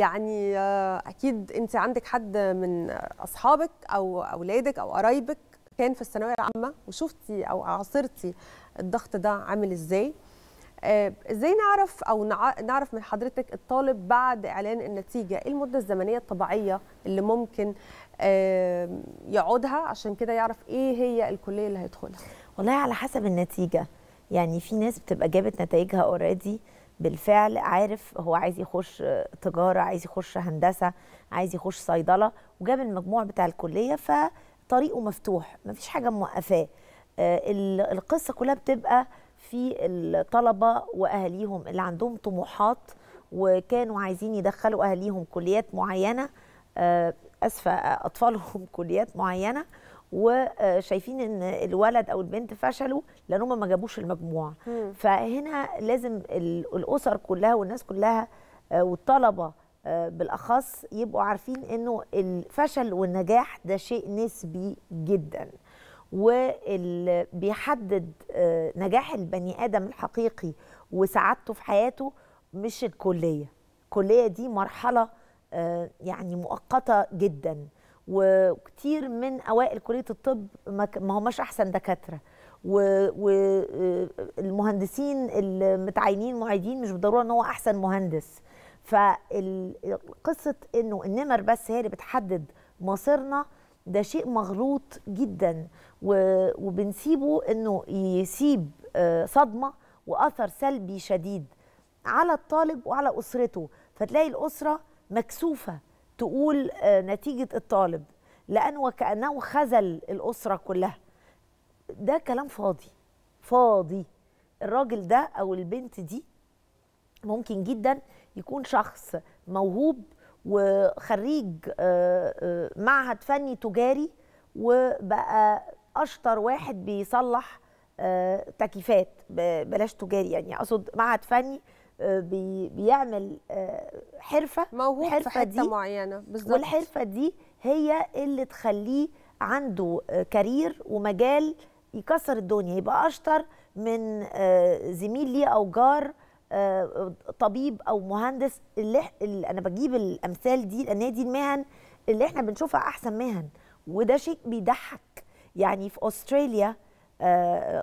يعني آه، اكيد انت عندك حد من اصحابك او اولادك او قرايبك كان في الثانويه العامه وشفتي او عاصرتي الضغط ده عامل ازاي آه، ازاي نعرف او نعرف من حضرتك الطالب بعد اعلان النتيجه ايه المده الزمنيه الطبيعيه اللي ممكن آه، يقعدها عشان كده يعرف ايه هي الكليه اللي هيدخلها والله على حسب النتيجه يعني في ناس بتبقى جابت نتائجها اوريدي بالفعل عارف هو عايز يخش تجاره عايز يخش هندسه عايز يخش صيدله وجاب المجموع بتاع الكليه فطريقه مفتوح مفيش حاجه موقفاه آه، القصه كلها بتبقى في الطلبه واهاليهم اللي عندهم طموحات وكانوا عايزين يدخلوا اهاليهم كليات معينه آه، اسفه اطفالهم كليات معينه وشايفين ان الولد او البنت فشلوا لان هم ما جابوش المجموع مم. فهنا لازم الاسر كلها والناس كلها آه، والطلبه آه، بالاخص يبقوا عارفين انه الفشل والنجاح ده شيء نسبي جدا واللي بيحدد آه، نجاح البني ادم الحقيقي وسعادته في حياته مش الكليه الكليه دي مرحله يعني مؤقته جدا وكتير من اوائل كليه الطب ما هماش احسن دكاتره والمهندسين آه، المتعينين معيدين مش بالضروره ان هو احسن مهندس فقصه انه النمر بس هي اللي بتحدد مصيرنا ده شيء مغلوط جدا وبنسيبه انه يسيب آه، صدمه واثر سلبي شديد على الطالب وعلى اسرته فتلاقي الاسره مكسوفه تقول آه، نتيجه الطالب لان وكانه خذل الاسره كلها ده كلام فاضي فاضي الراجل ده او البنت دي ممكن جدا يكون شخص موهوب وخريج آه، آه، معهد فني تجاري وبقى اشطر واحد بيصلح تكييفات بلاش تجاري يعني اقصد معهد فني بيعمل آه، حرفه موهوب في حته دي معينه بالظبط والحرفه دي هي اللي تخليه عنده آه، كارير ومجال يكسر الدنيا يبقى اشطر من آه، زميل ليه او جار طبيب او مهندس اللي, اللي انا بجيب الامثال دي لان دي المهن اللي احنا بنشوفها احسن مهن وده شيء بيضحك يعني في استراليا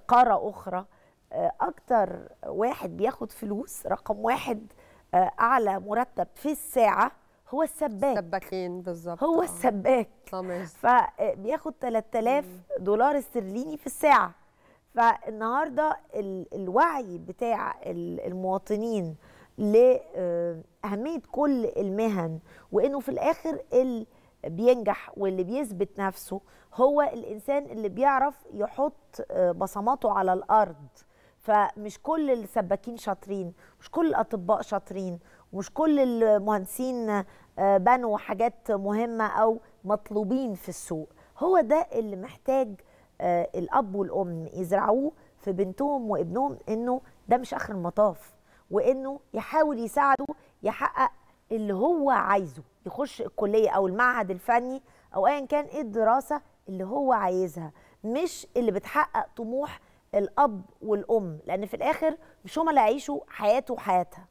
قاره اخرى آه، اكتر واحد بياخد فلوس رقم واحد آه، اعلى مرتب في الساعه هو السباك سباكين بالظبط هو آه. السباك طمس. فبياخد 3000 دولار استرليني في الساعه فالنهارده الوعي بتاع المواطنين لاهميه كل المهن وانه في الاخر اللي بينجح واللي بيثبت نفسه هو الانسان اللي بيعرف يحط بصماته على الارض فمش كل السباكين شاطرين مش كل الاطباء شاطرين مش كل المهندسين آه، بنوا حاجات مهمه او مطلوبين في السوق هو ده اللي محتاج آه، الاب والام يزرعوه في بنتهم وابنهم انه ده مش اخر المطاف وانه يحاول يساعده يحقق اللي هو عايزه يخش الكليه او المعهد الفني او ايا كان ايه الدراسه اللي هو عايزها مش اللي بتحقق طموح الاب والام لان في الاخر مش هما اللي هيعيشوا حياته وحياتها